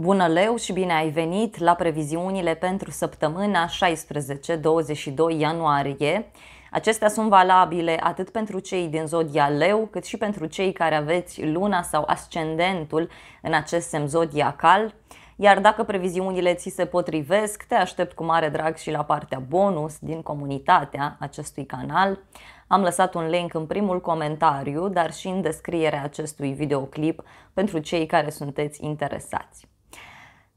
Bună leu și bine ai venit la previziunile pentru săptămâna 16-22 ianuarie. Acestea sunt valabile atât pentru cei din zodia leu, cât și pentru cei care aveți luna sau ascendentul în acest semn zodiacal. Iar dacă previziunile ți se potrivesc, te aștept cu mare drag și la partea bonus din comunitatea acestui canal. Am lăsat un link în primul comentariu, dar și în descrierea acestui videoclip pentru cei care sunteți interesați.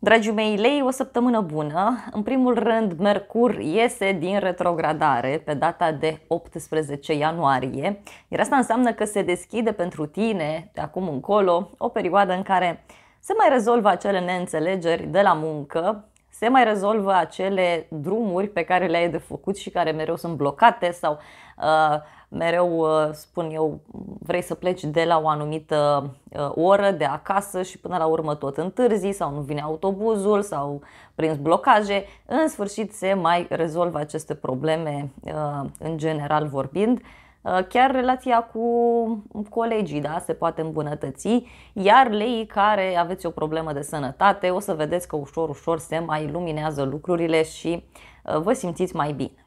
Dragii mei, lei, o săptămână bună! În primul rând, Mercur iese din retrogradare pe data de 18 ianuarie, iar asta înseamnă că se deschide pentru tine, de acum încolo, o perioadă în care se mai rezolvă acele neînțelegeri de la muncă, se mai rezolvă acele drumuri pe care le-ai de făcut și care mereu sunt blocate sau uh, mereu uh, spun eu, vrei să pleci de la o anumită uh, oră de acasă și până la urmă tot întârzi sau nu vine autobuzul sau prins blocaje, în sfârșit se mai rezolvă aceste probleme uh, în general vorbind. Chiar relația cu colegii da, se poate îmbunătăți, iar lei care aveți o problemă de sănătate, o să vedeți că ușor, ușor se mai luminează lucrurile și vă simțiți mai bine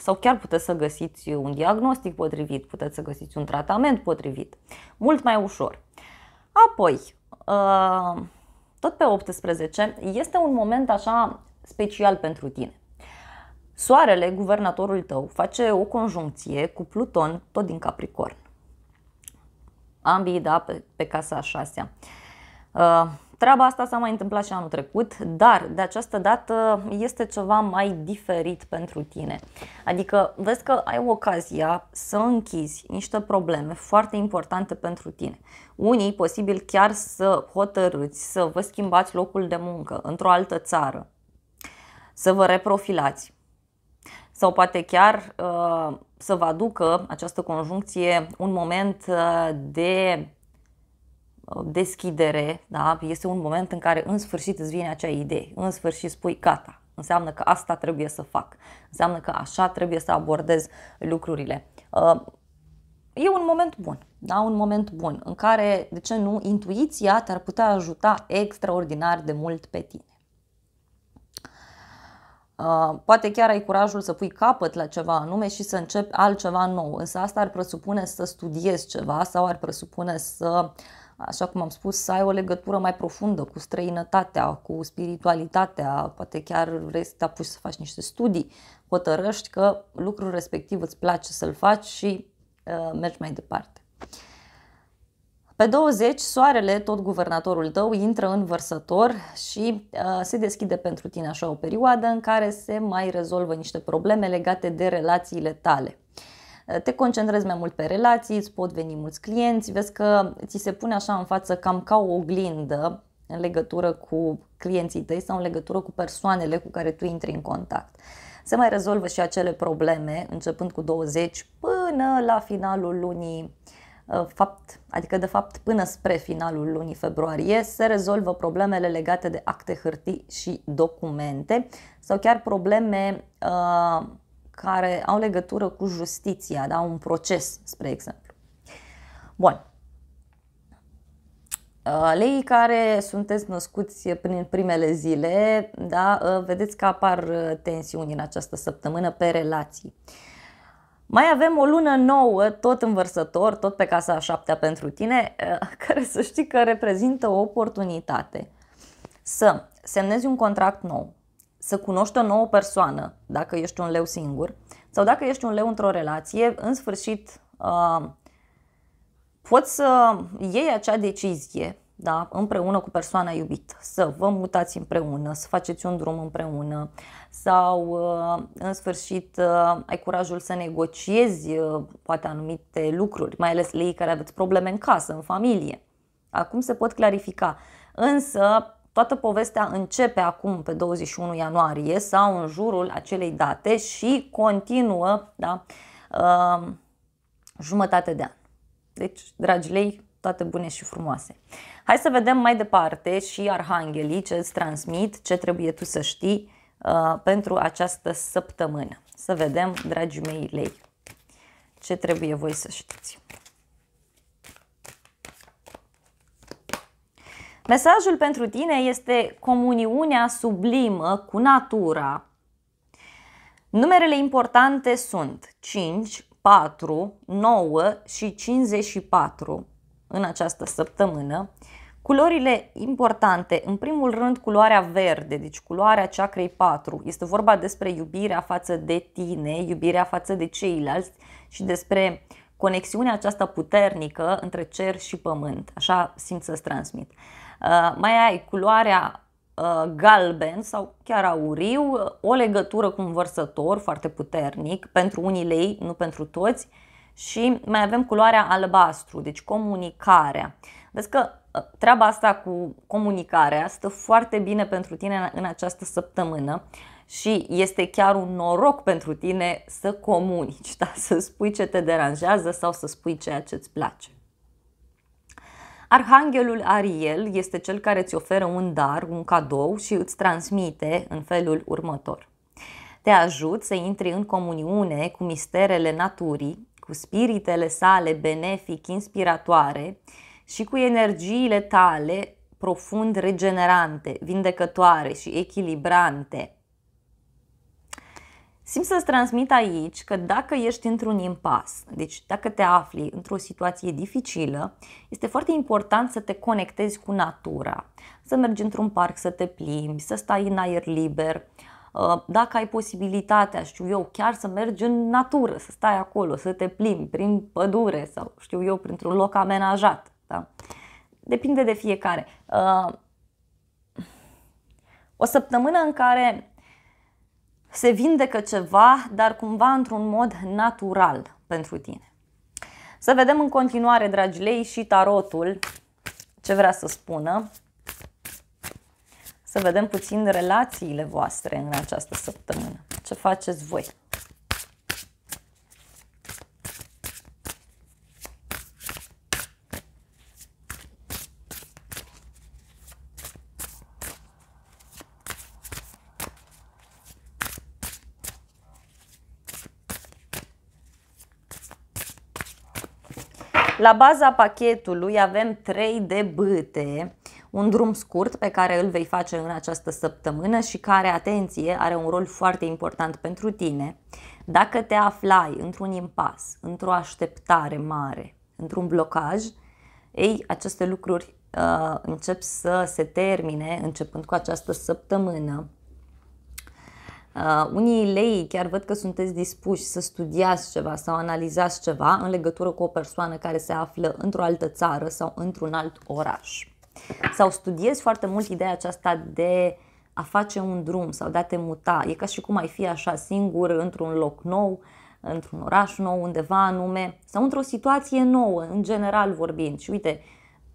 sau chiar puteți să găsiți un diagnostic potrivit, puteți să găsiți un tratament potrivit. Mult mai ușor. Apoi, uh, tot pe 18, este un moment așa special pentru tine. Soarele, guvernatorul tău, face o conjuncție cu Pluton, tot din Capricorn. Ambii, da, pe, pe casa a șasea. Uh, Treaba asta s-a mai întâmplat și anul trecut, dar de această dată este ceva mai diferit pentru tine. Adică vezi că ai ocazia să închizi niște probleme foarte importante pentru tine. Unii posibil chiar să hotărâți să vă schimbați locul de muncă într-o altă țară, să vă reprofilați sau poate chiar uh, să vă aducă această conjuncție un moment uh, de Uh, deschidere, da? este un moment în care în sfârșit îți vine acea idee, în sfârșit spui gata, înseamnă că asta trebuie să fac, înseamnă că așa trebuie să abordez lucrurile. Uh, e un moment bun, da? un moment bun în care, de ce nu, intuiția te-ar putea ajuta extraordinar de mult pe tine. Uh, poate chiar ai curajul să pui capăt la ceva anume și să începi altceva nou, însă asta ar presupune să studiezi ceva sau ar presupune să uh, așa cum am spus, să ai o legătură mai profundă cu străinătatea, cu spiritualitatea, poate chiar vrei să te apuci să faci niște studii, hotărăști că lucrul respectiv îți place să-l faci și uh, mergi mai departe. Pe 20, soarele, tot guvernatorul tău, intră în vărsător și uh, se deschide pentru tine așa o perioadă în care se mai rezolvă niște probleme legate de relațiile tale te concentrezi mai mult pe relații, îți pot veni mulți clienți, vezi că ți se pune așa în față cam ca o oglindă în legătură cu clienții tăi sau în legătură cu persoanele cu care tu intri în contact. Se mai rezolvă și acele probleme, începând cu 20 până la finalul lunii uh, fapt, adică de fapt până spre finalul lunii februarie, se rezolvă problemele legate de acte, hârtii și documente sau chiar probleme uh, care au legătură cu justiția, da? un proces, spre exemplu. Bun. Uh, leii care sunteți născuți prin primele zile, da, uh, vedeți că apar uh, tensiuni în această săptămână pe relații. Mai avem o lună nouă, tot învărsător, tot pe casa a șaptea pentru tine, care să știi că reprezintă o oportunitate să semnezi un contract nou, să cunoști o nouă persoană, dacă ești un leu singur, sau dacă ești un leu într-o relație, în sfârșit uh, poți să iei acea decizie da, împreună cu persoana iubită, să vă mutați împreună, să faceți un drum împreună sau uh, în sfârșit uh, ai curajul să negociezi uh, poate anumite lucruri, mai ales lei care aveți probleme în casă, în familie. Acum se pot clarifica, însă Toată povestea începe acum pe 21 ianuarie sau în jurul acelei date și continuă da, uh, jumătate de an. Deci, dragi lei, toate bune și frumoase. Hai să vedem mai departe și arhanghelii ce îți transmit, ce trebuie tu să știi uh, pentru această săptămână. Să vedem, dragii mei lei, ce trebuie voi să știți. Mesajul pentru tine este comuniunea sublimă cu natura. Numerele importante sunt 5, 4, 9 și 54 în această săptămână. Culorile importante, în primul rând culoarea verde, deci culoarea chacrei 4. Este vorba despre iubirea față de tine, iubirea față de ceilalți și despre conexiunea aceasta puternică între cer și pământ. Așa simt să-ți transmit. Uh, mai ai culoarea uh, galben sau chiar auriu, uh, o legătură cu un vărsător foarte puternic, pentru unii lei, nu pentru toți, și mai avem culoarea albastru, deci comunicarea. Vezi că treaba asta cu comunicarea stă foarte bine pentru tine în această săptămână și este chiar un noroc pentru tine să comunici, da? să spui ce te deranjează sau să spui ceea ce îți place. Arhanghelul Ariel este cel care îți oferă un dar, un cadou și îți transmite în felul următor. Te ajut să intri în comuniune cu misterele naturii, cu spiritele sale benefic inspiratoare și cu energiile tale profund regenerante, vindecătoare și echilibrante – Simt să-ți transmit aici că dacă ești într-un impas, deci dacă te afli într-o situație dificilă, este foarte important să te conectezi cu natura, să mergi într-un parc, să te plimbi, să stai în aer liber, uh, dacă ai posibilitatea, știu eu, chiar să mergi în natură, să stai acolo, să te plimbi prin pădure sau, știu eu, printr-un loc amenajat. Da? Depinde de fiecare. Uh, o săptămână în care se vindecă ceva, dar cumva într-un mod natural pentru tine. Să vedem în continuare, dragi lei, și tarotul ce vrea să spună. Să vedem puțin relațiile voastre în această săptămână. Ce faceți voi? La baza pachetului avem 3 de bâte, un drum scurt pe care îl vei face în această săptămână și care, atenție, are un rol foarte important pentru tine. Dacă te aflai într-un impas, într-o așteptare mare, într-un blocaj, ei, aceste lucruri uh, încep să se termine începând cu această săptămână. Uh, unii lei chiar văd că sunteți dispuși să studiați ceva sau analizați ceva în legătură cu o persoană care se află într-o altă țară sau într-un alt oraș. Sau studiezi foarte mult ideea aceasta de a face un drum sau de a te muta. E ca și cum ai fi așa singur într-un loc nou, într-un oraș nou, undeva anume, sau într-o situație nouă, în general vorbind. Și uite,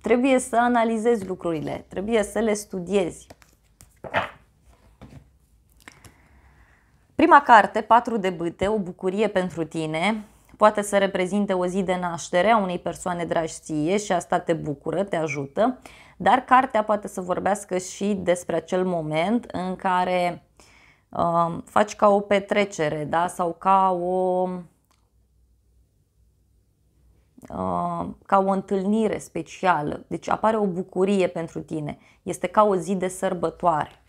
trebuie să analizezi lucrurile, trebuie să le studiezi. Prima carte, Patru de bâte, o bucurie pentru tine, poate să reprezinte o zi de naștere a unei persoane dragi ție și asta te bucură, te ajută, dar cartea poate să vorbească și despre acel moment în care uh, faci ca o petrecere da? sau ca o, uh, ca o întâlnire specială. Deci apare o bucurie pentru tine. Este ca o zi de sărbătoare.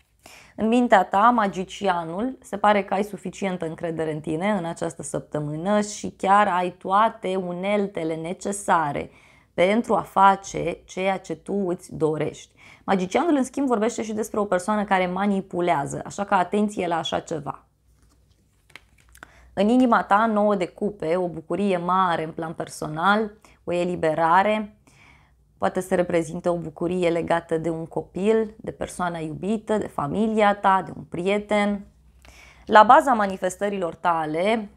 În mintea ta, magicianul, se pare că ai suficientă încredere în tine în această săptămână și chiar ai toate uneltele necesare pentru a face ceea ce tu îți dorești. Magicianul, în schimb, vorbește și despre o persoană care manipulează, așa că atenție la așa ceva. În inima ta, nouă de cupe, o bucurie mare în plan personal, o eliberare, poate să reprezinte o bucurie legată de un copil, de persoana iubită, de familia ta, de un prieten. La baza manifestărilor tale,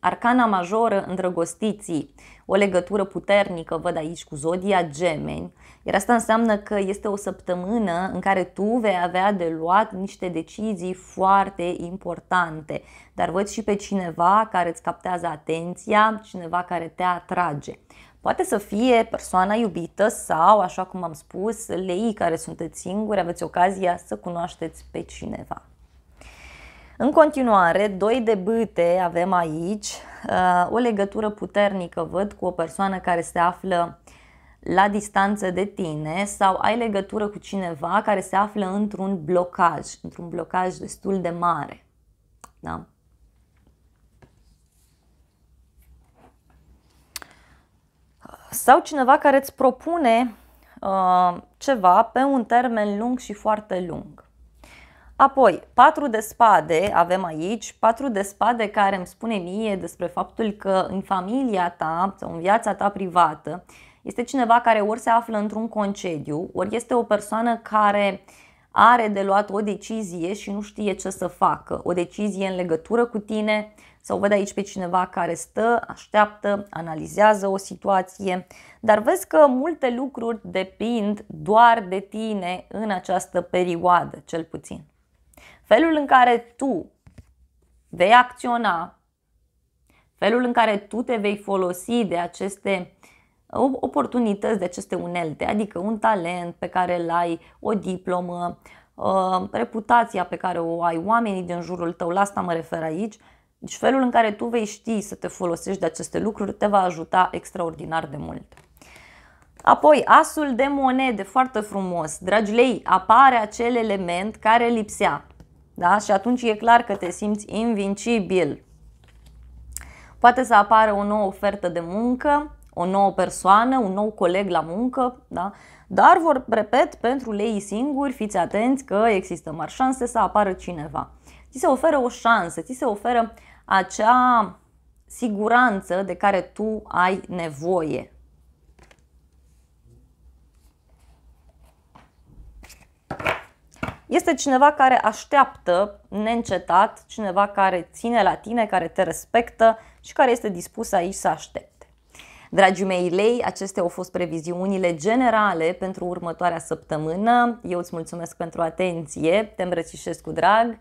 arcana majoră îndrăgostiții, o legătură puternică, văd aici, cu zodia gemeni, iar asta înseamnă că este o săptămână în care tu vei avea de luat niște decizii foarte importante, dar văd și pe cineva care îți captează atenția, cineva care te atrage. Poate să fie persoana iubită sau, așa cum am spus, leii care sunteți singuri, aveți ocazia să cunoașteți pe cineva. În continuare, doi de bâte avem aici, uh, o legătură puternică văd cu o persoană care se află la distanță de tine sau ai legătură cu cineva care se află într-un blocaj, într-un blocaj destul de mare. Da? sau cineva care îți propune uh, ceva pe un termen lung și foarte lung. Apoi, patru de spade avem aici, patru de spade care îmi spune mie despre faptul că în familia ta sau în viața ta privată este cineva care ori se află într-un concediu, ori este o persoană care are de luat o decizie și nu știe ce să facă, o decizie în legătură cu tine sau văd aici pe cineva care stă, așteaptă, analizează o situație, dar vezi că multe lucruri depind doar de tine în această perioadă, cel puțin. Felul în care tu vei acționa, felul în care tu te vei folosi de aceste oportunități, de aceste unelte, adică un talent pe care îl ai, o diplomă, ă, reputația pe care o ai, oamenii din jurul tău, la asta mă refer aici, deci felul în care tu vei ști să te folosești de aceste lucruri te va ajuta extraordinar de mult. Apoi, asul de monede, foarte frumos. Dragi lei, apare acel element care lipsea. Da? Și atunci e clar că te simți invincibil. Poate să apară o nouă ofertă de muncă, o nouă persoană, un nou coleg la muncă, da? dar vor, repet, pentru lei singuri, fiți atenți că există mari șanse să apară cineva. Ți se oferă o șansă, ți se oferă acea siguranță de care tu ai nevoie. Este cineva care așteaptă neîncetat, cineva care ține la tine, care te respectă și care este dispus aici să aștepte. Dragii mei lei, acestea au fost previziunile generale pentru următoarea săptămână. Eu îți mulțumesc pentru atenție, te îmbrățișez cu drag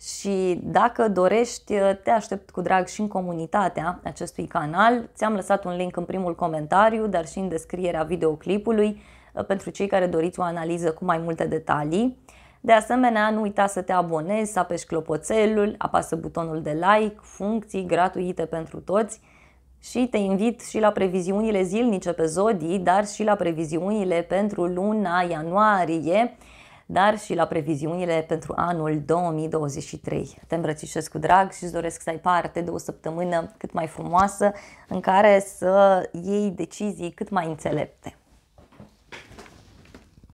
și dacă dorești, uh, te aștept cu drag și în comunitatea acestui canal. Ți-am lăsat un link în primul comentariu, dar și în descrierea videoclipului uh, pentru cei care doriți o analiză cu mai multe detalii. De asemenea, nu uita să te abonezi, să apeși clopoțelul, apasă butonul de like, funcții gratuite pentru toți și te invit și la previziunile zilnice pe zodii, dar și la previziunile pentru luna ianuarie, dar și la previziunile pentru anul 2023. Te îmbrățișez cu drag și îți doresc să ai parte de o săptămână cât mai frumoasă în care să iei decizii cât mai înțelepte.